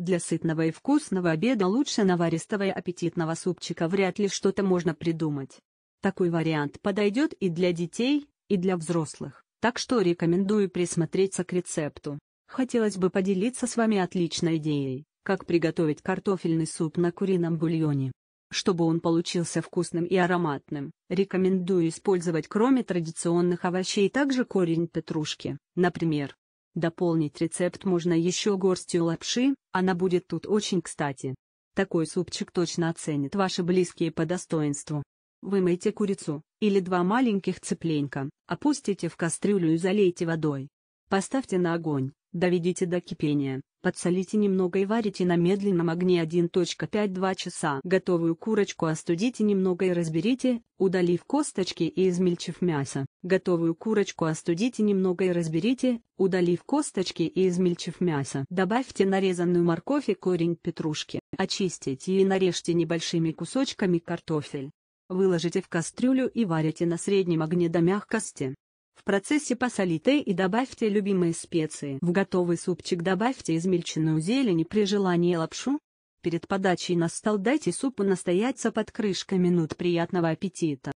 Для сытного и вкусного обеда лучше наваристого и аппетитного супчика вряд ли что-то можно придумать. Такой вариант подойдет и для детей, и для взрослых, так что рекомендую присмотреться к рецепту. Хотелось бы поделиться с вами отличной идеей, как приготовить картофельный суп на курином бульоне. Чтобы он получился вкусным и ароматным, рекомендую использовать кроме традиционных овощей также корень петрушки, например, Дополнить рецепт можно еще горстью лапши, она будет тут очень кстати. Такой супчик точно оценят ваши близкие по достоинству. Вымойте курицу, или два маленьких цыпленька, опустите в кастрюлю и залейте водой. Поставьте на огонь, Доведите до кипения, подсолите немного и варите на медленном огне 1.5-2 часа. Готовую курочку остудите немного и разберите, удалив косточки и измельчив мясо. Готовую курочку остудите немного и разберите, удалив косточки и измельчив мясо. Добавьте нарезанную морковь и корень петрушки. Очистите и нарежьте небольшими кусочками картофель. Выложите в кастрюлю и варите на среднем огне до мягкости. В процессе посолите и добавьте любимые специи. В готовый супчик добавьте измельченную зелень и при желании лапшу. Перед подачей на стол дайте супу настояться под крышкой минут приятного аппетита.